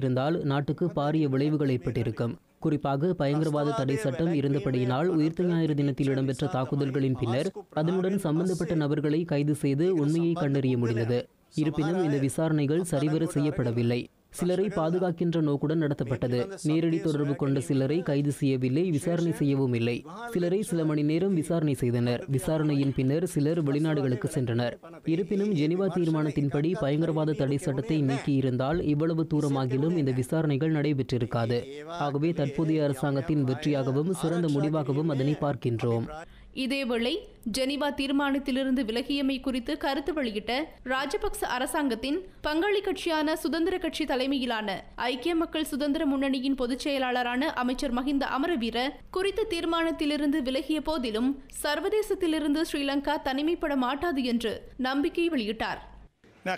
இருந்தால் நாட்டுக்கு பாரிய விளைவுகள் ஏற்பட்டிருக்கும் குறிப்பாக பயங்கரவாத தடை சட்டம் இருந்தபடியினால் உயிர்த்த ஞாயிறு தினத்தில் இடம்பெற்ற தாக்குதல்களின் பின்னர் அதனுடன் சம்பந்தப்பட்ட நபர்களை கைது செய்து உண்மையை கண்டறிய முடிந்தது இருப்பினும் இந்த விசாரணைகள் சரிவர செய்யப்படவில்லை சிலரை பாதுகாக்கின்ற நோக்குடன் நடத்தப்பட்டது நேரடி தொடர்பு கொண்ட சிலரை கைது செய்யவில்லை விசாரணை செய்யவும் இல்லை சிலரை சில மணி நேரம் விசாரணை செய்தனர் விசாரணையின் பின்னர் சிலர் வெளிநாடுகளுக்கு சென்றனர் இருப்பினும் ஜெனிவா தீர்மானத்தின்படி பயங்கரவாத தடை சட்டத்தை நீக்கியிருந்தால் இவ்வளவு தூரமாகிலும் இந்த விசாரணைகள் நடைபெற்றிருக்காது ஆகவே தற்போதைய அரசாங்கத்தின் வெற்றியாகவும் சிறந்த முடிவாகவும் அதனை பார்க்கின்றோம் இதேவேளை ஜெனீவா தீர்மானத்திலிருந்து விலகியமை குறித்து கருத்து வெளியிட்ட ராஜபக்ச அரசாங்கத்தின் பங்காளி கட்சியான சுதந்திர கட்சி தலைமையிலான ஐக்கிய மக்கள் சுதந்திர முன்னணியின் பொதுச் செயலாளரான அமைச்சர் மஹிந்த அமரவீர குறித்த தீர்மானத்திலிருந்து விலகிய போதிலும் சர்வதேசத்திலிருந்து ஸ்ரீலங்கா தனிமைப்பட மாட்டாது என்று நம்பிக்கை வெளியிட்டார்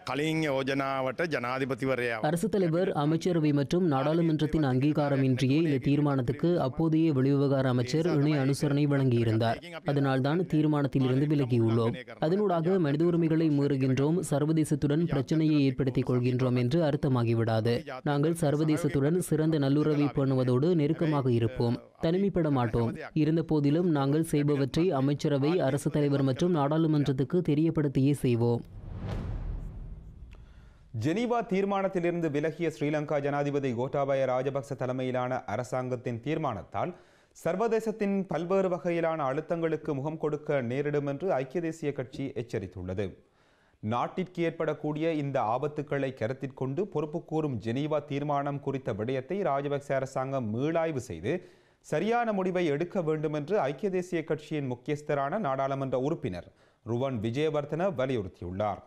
කලින් යෝජනාවට ජනාධිපතිවරයා அரசு தலைவர் அமைச்சரவை மற்றும் நாடாளுமன்றத்தின் அங்கீகாரமின்றியே இந்த தீர்மானத்துக்கு அப்போதைய வெளிவிவகார அமைச்சர் இணை அனுசரணை வழங்கியிருந்தார் அதனால்தான் தீர்மானத்தில் இருந்து விலகியுள்ளோம் அதனூடாக மனித உரிமைகளை மீறுகின்றோம் சர்வதேசத்துடன் பிரச்சனையை ஏற்படுத்திக் கொள்கின்றோம் என்று அர்த்தமாகிவிடாது நாங்கள் சர்வதேசத்துடன் சிறந்த நல்லுறவை பண்ணுவதோடு நெருக்கமாக இருப்போம் தனிமைப்பட மாட்டோம் இருந்தபோதிலும் நாங்கள் செய்பவற்றை அமைச்சரவை அரசு தலைவர் மற்றும் நாடாளுமன்றத்துக்கு தெரியப்படுத்தியே செய்வோம் ஜெனீவா தீர்மானத்திலிருந்து விலகிய ஸ்ரீலங்கா ஜனாதிபதி கோட்டாபய ராஜபக்ச தலைமையிலான அரசாங்கத்தின் தீர்மானத்தால் சர்வதேசத்தின் பல்வேறு வகையிலான அழுத்தங்களுக்கு முகம் கொடுக்க நேரிடும் என்று ஐக்கிய தேசிய கட்சி எச்சரித்துள்ளது நாட்டிற்கு ஏற்படக்கூடிய இந்த ஆபத்துக்களை கருத்தில் கொண்டு பொறுப்பு கூறும் ஜெனீவா தீர்மானம் குறித்த விடயத்தை ராஜபக்ச அரசாங்கம் மீளாய்வு செய்து சரியான முடிவை எடுக்க வேண்டும் என்று ஐக்கிய தேசிய கட்சியின் முக்கியஸ்தரான நாடாளுமன்ற உறுப்பினர் ருவன் விஜயவர்தன வலியுறுத்தியுள்ளார்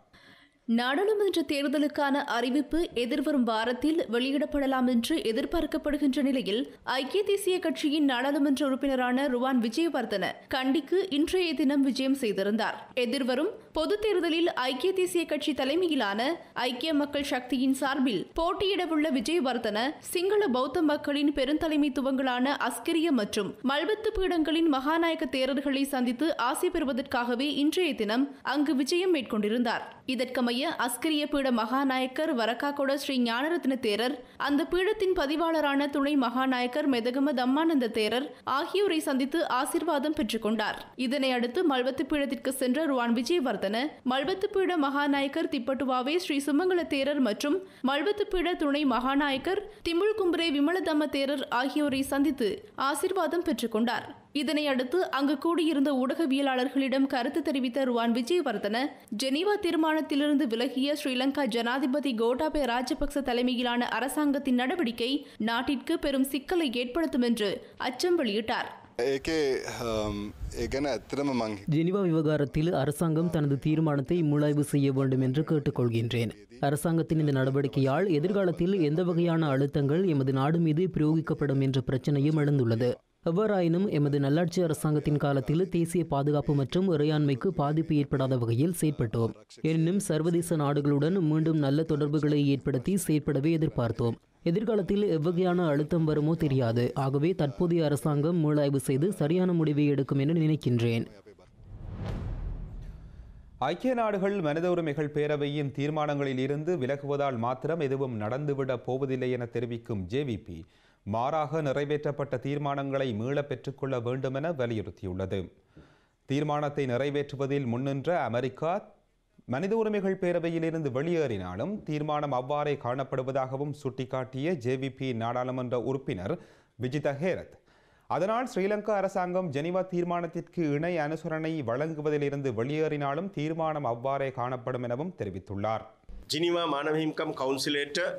நாடாளுமன்ற தேர்தலுக்கான அறிவிப்பு எதிர்வரும் வாரத்தில் வெளியிடப்படலாம் என்று எதிர்பார்க்கப்படுகின்ற நிலையில் ஐக்கிய தேசிய கட்சியின் நாடாளுமன்ற உறுப்பினரான ருவான் விஜயவர்தன கண்டிக்கு இன்றைய தினம் விஜயம் செய்திருந்தார் எதிர்வரும் பொது தேர்தலில் ஐக்கிய தேசிய கட்சி தலைமையிலான ஐக்கிய மக்கள் சக்தியின் சார்பில் போட்டியிடவுள்ள விஜயவர்தன சிங்கள பௌத்த மக்களின் பெருந்தலைமைத்துவங்களான அஸ்கிரிய மற்றும் மல்வத்து பீடங்களின் மகாநாயக தேரர்களை சந்தித்து ஆசை பெறுவதற்காகவே இன்றைய தினம் அங்கு விஜயம் மேற்கொண்டிருந்தார் இதற்கமைய ஆலய அஸ்கிரிய பீட மகாநாயக்கர் வரக்காக்கோட ஸ்ரீ ஞானரத்ன தேரர் அந்த பீடத்தின் பதிவாளரான துணை மகாநாயக்கர் மெதகம தம்மானந்த தேரர் ஆகியோரை சந்தித்து ஆசிர்வாதம் பெற்றுக்கொண்டார் இதனை அடுத்து மல்வத்து பீடத்திற்கு சென்ற ருவான் விஜயவர்தன மல்வத்து பீட மகாநாயக்கர் திப்பட்டுவாவே ஸ்ரீ சுமங்கல தேரர் மற்றும் மல்வத்து பீட துணை மகாநாயக்கர் திமிழ் கும்பரே விமலதம்ம தேரர் ஆகியோரை சந்தித்து ஆசிர்வாதம் பெற்றுக்கொண்டார் இதனையடுத்து அங்கு கூடியிருந்த ஊடகவியலாளர்களிடம் கருத்து தெரிவித்த ருவான் விஜயவர்தன ஜெனீவா தீர்மானத்திலிருந்து விலகிய ஸ்ரீலங்கா ஜனாதிபதி கோட்டாபே ராஜபக்ச தலைமையிலான அரசாங்கத்தின் நடவடிக்கை நாட்டிற்கு பெரும் சிக்கலை ஏற்படுத்தும் என்று அச்சம் வெளியிட்டார் ஜெனிவா விவகாரத்தில் அரசாங்கம் தனது தீர்மானத்தை முழாய்வு செய்ய வேண்டும் என்று கேட்டுக்கொள்கின்றேன் அரசாங்கத்தின் இந்த நடவடிக்கையால் எதிர்காலத்தில் எந்த வகையான அழுத்தங்கள் எமது நாடு மீது பிரயோகிக்கப்படும் என்ற பிரச்சனையும் எழுந்துள்ளது எவ்வாறாயினும் எமது நல்லாட்சி அரசாங்கத்தின் காலத்தில் தேசிய பாதுகாப்பு மற்றும் இறையாண்மைக்கு பாதிப்பு ஏற்படாத வகையில் செயற்பட்டோம் எனினும் சர்வதேச நாடுகளுடன் மீண்டும் நல்ல தொடர்புகளை ஏற்படுத்தி செயற்படவே எதிர்பார்த்தோம் எதிர்காலத்தில் எவ்வகையான அழுத்தம் வருமோ தெரியாது ஆகவே தற்போதைய அரசாங்கம் மூளாய்வு செய்து சரியான முடிவை எடுக்கும் என நினைக்கின்றேன் ஐக்கிய நாடுகள் மனித உரிமைகள் பேரவையின் தீர்மானங்களில் இருந்து விலகுவதால் மாத்திரம் எதுவும் நடந்துவிடப் போவதில்லை என தெரிவிக்கும் ஜேவிபி மாறாக நிறைவேற்றப்பட்ட தீர்மானங்களை மீள பெற்றுக்கொள்ள வேண்டுமென வலியுறுத்தியுள்ளது தீர்மானத்தை நிறைவேற்றுவதில் முன்னின்ற அமெரிக்கா மனித உரிமைகள் பேரவையிலிருந்து வெளியேறினாலும் தீர்மானம் அவ்வாறே காணப்படுவதாகவும் சுட்டிக்காட்டிய ஜேவிபி நாடாளுமன்ற உறுப்பினர் விஜித ஹேரத் அதனால் ஸ்ரீலங்கா அரசாங்கம் ஜெனிவா தீர்மானத்திற்கு இணை அனுசரணை வழங்குவதிலிருந்து வெளியேறினாலும் தீர்மானம் அவ்வாறே காணப்படும் எனவும் தெரிவித்துள்ளார் ஜெனிவா மாணவ கவுன்சிலேட்டர்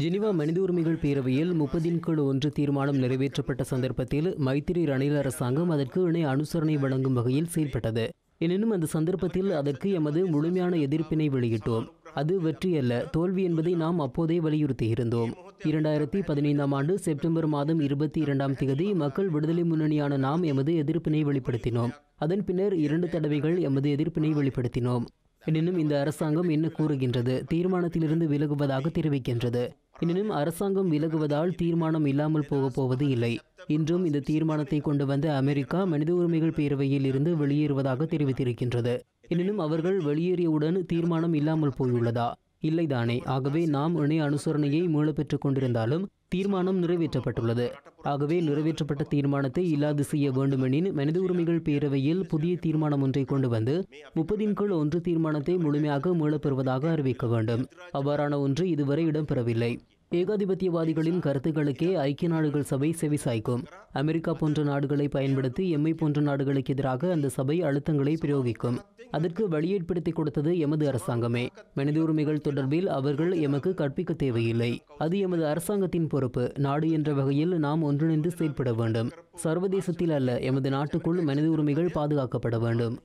ஜெனிவா மனித உரிமைகள் பேரவையில் முப்பதின் குழு ஒன்று தீர்மானம் நிறைவேற்றப்பட்ட சந்தர்ப்பத்தில் மைத்திரி ரணில் அரசாங்கம் அதற்கு இணை அனுசரணை வழங்கும் வகையில் செயல்பட்டது எனினும் அந்த சந்தர்ப்பத்தில் அதற்கு எமது முழுமையான எதிர்ப்பினை வெளியிட்டோம் அது வெற்றியல்ல தோல்வி என்பதை நாம் அப்போதே வலியுறுத்தியிருந்தோம் இரண்டாயிரத்தி பதினைந்தாம் ஆண்டு செப்டம்பர் மாதம் இருபத்தி இரண்டாம் தேதி மக்கள் விடுதலை முன்னணியான நாம் எமது எதிர்ப்பினை வெளிப்படுத்தினோம் அதன் பின்னர் இரண்டு தடவைகள் எமது எதிர்ப்பினை வெளிப்படுத்தினோம் எனினும் இந்த அரசாங்கம் என்ன கூறுகின்றது தீர்மானத்திலிருந்து விலகுவதாக தெரிவிக்கின்றது எனினும் அரசாங்கம் விலகுவதால் தீர்மானம் இல்லாமல் போகப் போவது இல்லை இன்றும் இந்த தீர்மானத்தை கொண்டு வந்த அமெரிக்கா மனித உரிமைகள் பேரவையில் இருந்து வெளியேறுவதாக தெரிவித்திருக்கின்றது எனினும் அவர்கள் வெளியேறியவுடன் தீர்மானம் இல்லாமல் போயுள்ளதா இல்லைதானே ஆகவே நாம் இணைய அனுசரணையை மீளப்பெற்றுக் கொண்டிருந்தாலும் தீர்மானம் நிறைவேற்றப்பட்டுள்ளது ஆகவே நிறைவேற்றப்பட்ட தீர்மானத்தை இல்லாது செய்ய வேண்டுமெனின் மனித உரிமைகள் பேரவையில் புதிய தீர்மானம் ஒன்றை கொண்டு வந்து முப்பதின் கீழ் ஒன்று தீர்மானத்தை முழுமையாக மீளப்பெறுவதாக அறிவிக்க வேண்டும் அவ்வாறான ஒன்று இதுவரை இடம்பெறவில்லை ஏகாதிபத்தியவாதிகளின் கருத்துக்களுக்கே ஐக்கிய நாடுகள் சபை செவி சாய்க்கும் அமெரிக்கா போன்ற நாடுகளை பயன்படுத்தி எம்மை போன்ற நாடுகளுக்கு எதிராக அந்த சபை அழுத்தங்களை பிரயோகிக்கும் அதற்கு வழியேற்படுத்தி கொடுத்தது எமது அரசாங்கமே மனித உரிமைகள் தொடர்பில் அவர்கள் எமக்கு கற்பிக்க தேவையில்லை அது எமது அரசாங்கத்தின் பொறுப்பு நாடு என்ற வகையில் நாம் ஒன்றிணைந்து செயற்பட வேண்டும் சர்வதேசத்தில் அல்ல எமது நாட்டுக்குள் மனித உரிமைகள் பாதுகாக்கப்பட வேண்டும்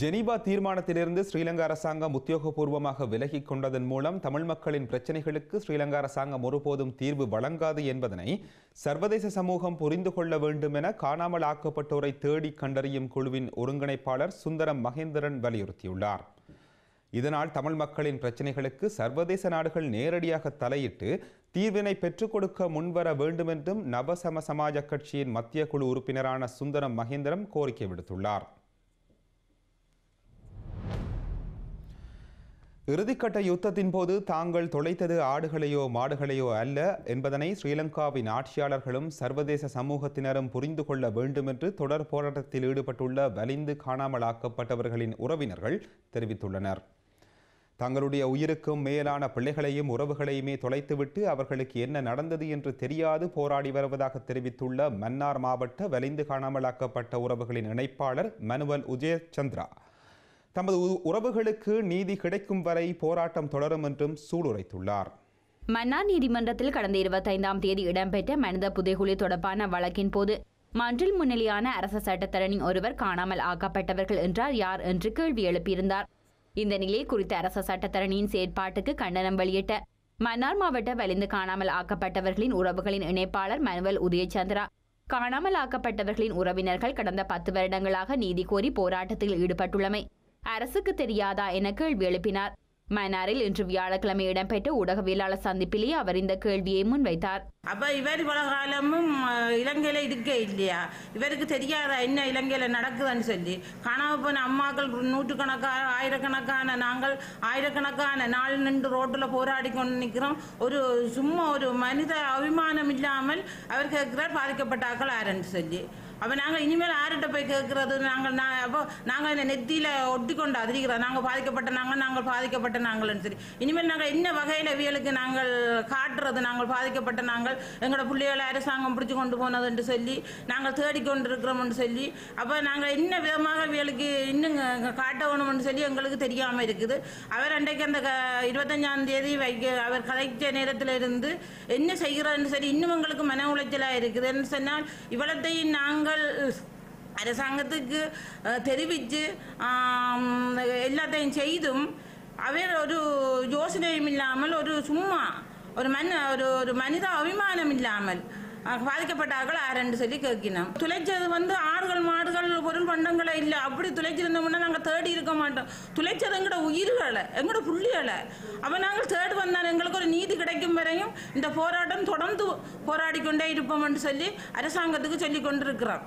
ஜெனீவா தீர்மானத்திலிருந்து ஸ்ரீலங்கா அரசாங்கம் உத்தியோகபூர்வமாக விலகிக் கொண்டதன் மூலம் தமிழ் மக்களின் பிரச்சினைகளுக்கு ஸ்ரீலங்கா அரசாங்கம் ஒருபோதும் தீர்வு வழங்காது என்பதனை சர்வதேச சமூகம் புரிந்து கொள்ள வேண்டும் என காணாமல் ஆக்கப்பட்டோரை தேடி கண்டறியும் குழுவின் ஒருங்கிணைப்பாளர் சுந்தரம் மகேந்திரன் வலியுறுத்தியுள்ளார் இதனால் தமிழ் மக்களின் பிரச்சினைகளுக்கு சர்வதேச நாடுகள் நேரடியாக தலையிட்டு தீர்வினை பெற்றுக் கொடுக்க முன்வர வேண்டும் என்றும் நவசம சமாஜ கட்சியின் மத்திய குழு உறுப்பினரான சுந்தரம் மகேந்திரம் கோரிக்கை விடுத்துள்ளார் இறுதிக்கட்ட யுத்தத்தின் போது தாங்கள் தொலைத்தது ஆடுகளையோ மாடுகளையோ அல்ல என்பதனை ஸ்ரீலங்காவின் ஆட்சியாளர்களும் சர்வதேச சமூகத்தினரும் புரிந்து கொள்ள வேண்டும் என்று தொடர் போராட்டத்தில் ஈடுபட்டுள்ள வலிந்து காணாமலாக்கப்பட்டவர்களின் உறவினர்கள் தெரிவித்துள்ளனர் தங்களுடைய உயிருக்கும் மேலான பிள்ளைகளையும் உறவுகளையுமே தொலைத்துவிட்டு அவர்களுக்கு என்ன நடந்தது என்று தெரியாது போராடி வருவதாக தெரிவித்துள்ள மன்னார் மாவட்ட வலிந்து காணாமலாக்கப்பட்ட உறவுகளின் இணைப்பாளர் மனுவல் சந்திரா தமது உறவுகளுக்கு நீதி கிடைக்கும் வரை போராட்டம் தொடரும் என்றும் சூளுரைத்துள்ளார் மன்னார் நீதிமன்றத்தில் கடந்த இருபத்தைந்தாம் தேதி இடம்பெற்ற மனித புதைகுழி தொடர்பான வழக்கின் போது மன்றில் முன்னிலையான அரச சட்டத்தரணி ஒருவர் காணாமல் ஆக்கப்பட்டவர்கள் என்றார் யார் என்று கேள்வி எழுப்பியிருந்தார் இந்த நிலை குறித்த அரச சட்டத்தரணியின் செயற்பாட்டுக்கு கண்டனம் வெளியிட்ட மன்னார் மாவட்ட வலிந்து காணாமல் ஆக்கப்பட்டவர்களின் உறவுகளின் இணைப்பாளர் மனுவல் உதயச்சந்திரா காணாமல் ஆக்கப்பட்டவர்களின் உறவினர்கள் கடந்த பத்து வருடங்களாக நீதி கோரி போராட்டத்தில் ஈடுபட்டுள்ளமை அரசுக்கு தெரியாதா என கேள்வி எழுப்பினார் மன்னாரில் இன்று வியாழக்கிழமை இடம்பெற்ற ஊடகவியலாளர் சந்திப்பிலேயே அவர் இந்த கேள்வியை முன்வைத்தார் அப்ப இவர் பல காலமும் இலங்கையில இருக்க இல்லையா இவருக்கு தெரியாதா என்ன இலங்கையில நடக்குதுன்னு சொல்லி காணாம போன அம்மாக்கள் நூற்றுக்கணக்கான ஆயிரக்கணக்கான நாங்கள் ஆயிரக்கணக்கான நாள் நின்று ரோட்டில் போராடி கொண்டு நிற்கிறோம் ஒரு சும்மா ஒரு மனித அபிமானம் இல்லாமல் அவர் கேட்கிறார் பாதிக்கப்பட்டாக்கள் ஆரன்னு சொல்லி அப்போ நாங்கள் இனிமேல் யார்கிட்ட போய் கேட்குறது நாங்கள் நான் அப்போ நாங்கள் நெத்தியில் கொண்டு அதிரிக்கிறோம் நாங்கள் பாதிக்கப்பட்ட நாங்கள் நாங்கள் பாதிக்கப்பட்ட நாங்கள்னு சரி இனிமேல் நாங்கள் என்ன வகையில் வியலுக்கு நாங்கள் காட்டுறது நாங்கள் பாதிக்கப்பட்ட நாங்கள் எங்களோட பிள்ளைகளை அரசாங்கம் பிடிச்சி கொண்டு போனதுன்னு சொல்லி நாங்கள் தேடிக்கொண்டு சொல்லி அப்போ நாங்கள் என்ன விதமாக வியலுக்கு இன்னும் காட்டணும்னு சொல்லி எங்களுக்கு தெரியாமல் இருக்குது அவர் அன்றைக்கு அந்த க இருபத்தஞ்சாம் தேதி வைக்க அவர் கதைச்ச நேரத்தில் இருந்து என்ன செய்கிறோன்னு சொல்லி இன்னும் எங்களுக்கு மன உளைச்சலாக இருக்குதுன்னு சொன்னால் இவ்வளத்தையும் நாங்கள் நாங்கள் அரசாங்கத்துக்கு தெரிவித்து எல்லாத்தையும் செய்தும் அவர் ஒரு யோசனையும் இல்லாமல் ஒரு சும்மா ஒரு மன்ன ஒரு ஒரு மனித அபிமானம் இல்லாமல் பாதிக்கப்பட்டார்கள் ஆரண்டு சொல்லி கேட்கினோம் துளைச்சது வந்து ஆடுகள் மாடுகள் பொருள் பண்டங்களை இல்லை அப்படி துளைச்சிருந்தோம்னா நாங்கள் தேடி இருக்க மாட்டோம் துளைச்சது எங்களோட உயிர்களை எங்களோட புள்ளிகளை அப்போ நாங்கள் தேடி வந்தால் எங்களுக்கு ஒரு நீதி கிடைக்கும் வரையும் இந்த போராட்டம் தொடர்ந்து போராடி கொண்டே இருப்போம்னு சொல்லி அரசாங்கத்துக்கு சொல்லி கொண்டிருக்கிறோம்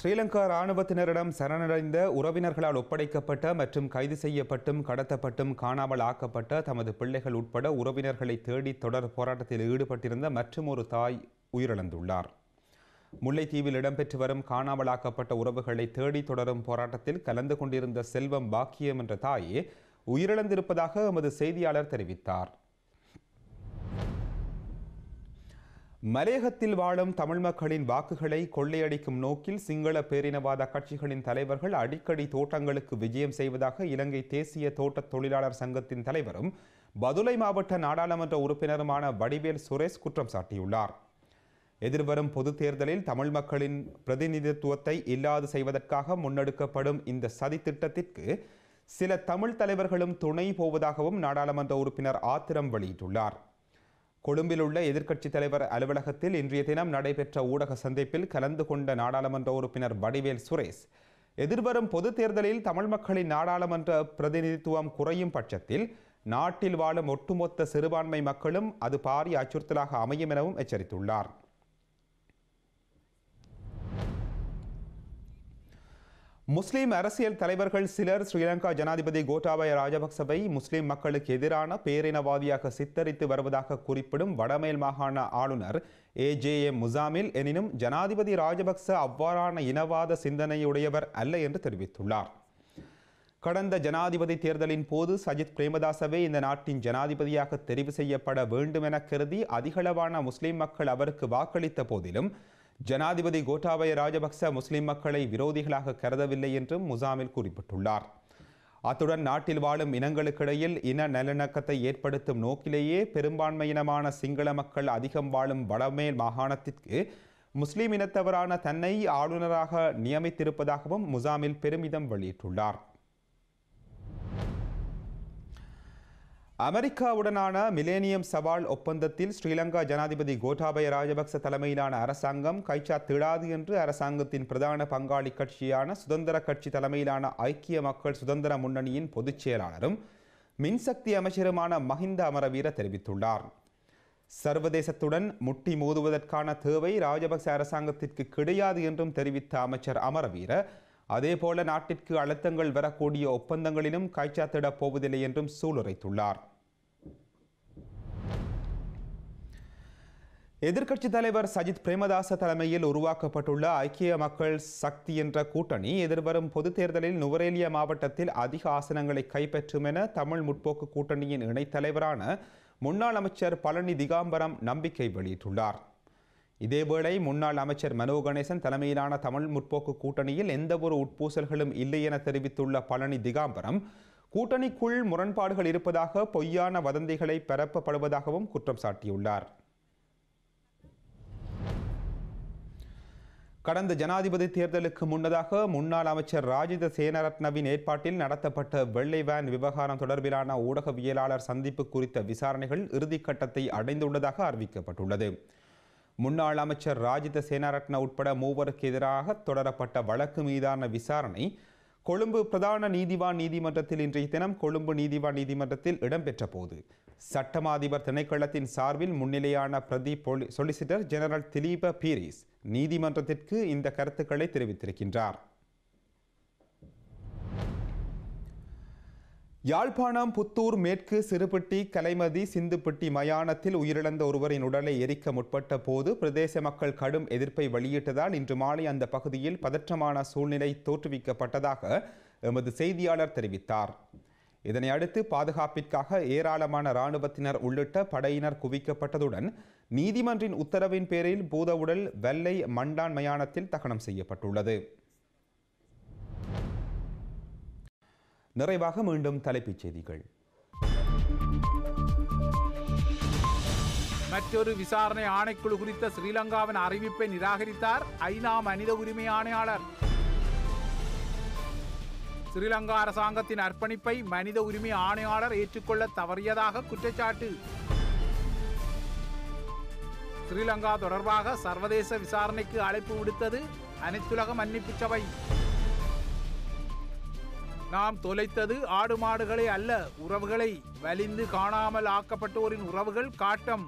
ஸ்ரீலங்கா இராணுவத்தினரிடம் சரணடைந்த உறவினர்களால் ஒப்படைக்கப்பட்ட மற்றும் கைது செய்யப்பட்டும் கடத்தப்பட்டும் காணாமல் ஆக்கப்பட்ட தமது பிள்ளைகள் உட்பட உறவினர்களை தேடி தொடர் போராட்டத்தில் ஈடுபட்டிருந்த மற்றும் ஒரு தாய் உயிரிழந்துள்ளார் முல்லைத்தீவில் இடம்பெற்று வரும் காணாமலாக்கப்பட்ட உறவுகளை தேடி தொடரும் போராட்டத்தில் கலந்து கொண்டிருந்த செல்வம் பாக்கியம் என்ற தாயே உயிரிழந்திருப்பதாக எமது செய்தியாளர் தெரிவித்தார் மலையகத்தில் வாழும் தமிழ் மக்களின் வாக்குகளை கொள்ளையடிக்கும் நோக்கில் சிங்கள பேரினவாத கட்சிகளின் தலைவர்கள் அடிக்கடி தோட்டங்களுக்கு விஜயம் செய்வதாக இலங்கை தேசிய தோட்ட தொழிலாளர் சங்கத்தின் தலைவரும் பதுளை மாவட்ட நாடாளுமன்ற உறுப்பினருமான வடிவேல் சுரேஷ் குற்றம் சாட்டியுள்ளார் எதிர்வரும் பொதுத் தேர்தலில் தமிழ் மக்களின் பிரதிநிதித்துவத்தை இல்லாது செய்வதற்காக முன்னெடுக்கப்படும் இந்த சதி திட்டத்திற்கு சில தமிழ் தலைவர்களும் துணை போவதாகவும் நாடாளுமன்ற உறுப்பினர் ஆத்திரம் வெளியிட்டுள்ளார் கொழும்பில் உள்ள எதிர்க்கட்சித் தலைவர் அலுவலகத்தில் இன்றைய தினம் நடைபெற்ற ஊடக சந்திப்பில் கலந்து கொண்ட நாடாளுமன்ற உறுப்பினர் வடிவேல் சுரேஷ் எதிர்வரும் பொது தேர்தலில் தமிழ் மக்களின் நாடாளுமன்ற பிரதிநிதித்துவம் குறையும் பட்சத்தில் நாட்டில் வாழும் ஒட்டுமொத்த சிறுபான்மை மக்களும் அது பாரிய அச்சுறுத்தலாக அமையும் எனவும் எச்சரித்துள்ளார் முஸ்லீம் அரசியல் தலைவர்கள் சிலர் ஸ்ரீலங்கா ஜனாதிபதி கோட்டாபய ராஜபக்சவை முஸ்லிம் மக்களுக்கு எதிரான பேரினவாதியாக சித்தரித்து வருவதாக குறிப்பிடும் வடமேல் மாகாண ஆளுநர் ஏ ஜே எம் முசாமில் எனினும் ஜனாதிபதி ராஜபக்ச அவ்வாறான இனவாத சிந்தனையுடையவர் அல்ல என்று தெரிவித்துள்ளார் கடந்த ஜனாதிபதி தேர்தலின் போது சஜித் பிரேமதாசவே இந்த நாட்டின் ஜனாதிபதியாக தெரிவு செய்யப்பட வேண்டும் என கருதி அதிகளவான முஸ்லிம் மக்கள் அவருக்கு வாக்களித்த போதிலும் ஜனாதிபதி கோட்டாபய ராஜபக்ச முஸ்லிம் மக்களை விரோதிகளாக கருதவில்லை என்றும் முசாமில் குறிப்பிட்டுள்ளார் அத்துடன் நாட்டில் வாழும் இனங்களுக்கிடையில் இன நல்லிணக்கத்தை ஏற்படுத்தும் நோக்கிலேயே பெரும்பான்மையினமான சிங்கள மக்கள் அதிகம் வாழும் வடமேல் மாகாணத்திற்கு முஸ்லிம் இனத்தவரான தன்னை ஆளுநராக நியமித்திருப்பதாகவும் முசாமில் பெருமிதம் வெளியிட்டுள்ளார் அமெரிக்காவுடனான மிலேனியம் சவால் ஒப்பந்தத்தில் ஸ்ரீலங்கா ஜனாதிபதி கோட்டாபய ராஜபக்ச தலைமையிலான அரசாங்கம் கைச்சா திடாது என்று அரசாங்கத்தின் பிரதான பங்காளி கட்சியான சுதந்திர கட்சி தலைமையிலான ஐக்கிய மக்கள் சுதந்திர முன்னணியின் பொதுச் செயலாளரும் மின்சக்தி அமைச்சருமான மஹிந்த அமரவீர தெரிவித்துள்ளார் சர்வதேசத்துடன் முட்டி மோதுவதற்கான தேவை ராஜபக்ச அரசாங்கத்திற்கு கிடையாது என்றும் தெரிவித்த அமைச்சர் அமரவீர அதேபோல நாட்டிற்கு அழுத்தங்கள் வரக்கூடிய ஒப்பந்தங்களிலும் காய்ச்சாத்திடப் போவதில்லை என்றும் சூளுரைத்துள்ளார் எதிர்க்கட்சித் தலைவர் சஜித் பிரேமதாச தலைமையில் உருவாக்கப்பட்டுள்ள ஐக்கிய மக்கள் சக்தி என்ற கூட்டணி எதிர்வரும் பொதுத் தேர்தலில் நுவரேலியா மாவட்டத்தில் அதிக ஆசனங்களை கைப்பற்றும் என தமிழ் முற்போக்கு கூட்டணியின் இணைத்தலைவரான முன்னாள் அமைச்சர் பழனி திகாம்பரம் நம்பிக்கை வெளியிட்டுள்ளார் இதேவேளை முன்னாள் அமைச்சர் மனோ கணேசன் தலைமையிலான தமிழ் முற்போக்கு கூட்டணியில் எந்தவொரு உட்பூசல்களும் இல்லை என தெரிவித்துள்ள பழனி திகாம்பரம் கூட்டணிக்குள் முரண்பாடுகள் இருப்பதாக பொய்யான வதந்திகளை பரப்பப்படுவதாகவும் குற்றம் சாட்டியுள்ளார் கடந்த ஜனாதிபதி தேர்தலுக்கு முன்னதாக முன்னாள் அமைச்சர் ராஜித சேனரத்னவின் ஏற்பாட்டில் நடத்தப்பட்ட வெள்ளை வேன் விவகாரம் தொடர்பிலான ஊடகவியலாளர் சந்திப்பு குறித்த விசாரணைகள் இறுதிக்கட்டத்தை அடைந்துள்ளதாக அறிவிக்கப்பட்டுள்ளது முன்னாள் அமைச்சர் ராஜித சேனாரட்ன உட்பட மூவருக்கு எதிராக தொடரப்பட்ட வழக்கு மீதான விசாரணை கொழும்பு பிரதான நீதிவான் நீதிமன்றத்தில் இன்றைய தினம் கொழும்பு நீதிவான் நீதிமன்றத்தில் இடம்பெற்ற போது சட்டமாதிபர் திணைக்களத்தின் சார்பில் முன்னிலையான பிரதி சொலிசிட்டர் ஜெனரல் திலீப பீரிஸ் நீதிமன்றத்திற்கு இந்த கருத்துக்களை தெரிவித்திருக்கின்றார் யாழ்ப்பாணம் புத்தூர் மேற்கு சிறுபட்டி கலைமதி சிந்துப்பட்டி மயானத்தில் உயிரிழந்த ஒருவரின் உடலை எரிக்க முற்பட்ட போது பிரதேச மக்கள் கடும் எதிர்ப்பை வெளியிட்டதால் இன்று மாலை அந்த பகுதியில் பதற்றமான சூழ்நிலை தோற்றுவிக்கப்பட்டதாக எமது செய்தியாளர் தெரிவித்தார் இதனை அடுத்து பாதுகாப்பிற்காக ஏராளமான இராணுவத்தினர் உள்ளிட்ட படையினர் குவிக்கப்பட்டதுடன் நீதிமன்றின் உத்தரவின் பேரில் பூதவுடல் வெள்ளை மண்டான் மயானத்தில் தகனம் செய்யப்பட்டுள்ளது நிறைவாக மீண்டும் தலைப்புச் செய்திகள் மற்றொரு விசாரணை ஆணைக்குழு குறித்த ஸ்ரீலங்காவின் அறிவிப்பை நிராகரித்தார் ஐநா மனித உரிமை ஆணையாளர் ஸ்ரீலங்கா அரசாங்கத்தின் அர்ப்பணிப்பை மனித உரிமை ஆணையாளர் ஏற்றுக்கொள்ள தவறியதாக குற்றச்சாட்டு ஸ்ரீலங்கா தொடர்பாக சர்வதேச விசாரணைக்கு அழைப்பு விடுத்தது அனைத்துலக மன்னிப்பு சபை நாம் தொலைத்தது ஆடு மாடுகளை அல்ல உறவுகளை வலிந்து காணாமல் ஆக்கப்பட்டோரின் உறவுகள் காட்டம்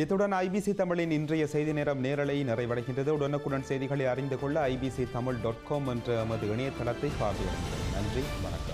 இத்துடன் ஐபிசி தமிழின் இன்றைய செய்தி நேரம் நேரலை நிறைவடைகின்றது உடனுக்குடன் செய்திகளை அறிந்து கொள்ள ஐபிசி தமிழ் டாட் காம் என்ற எமது இணையதளத்தை பார்வையிடுங்கள் நன்றி வணக்கம்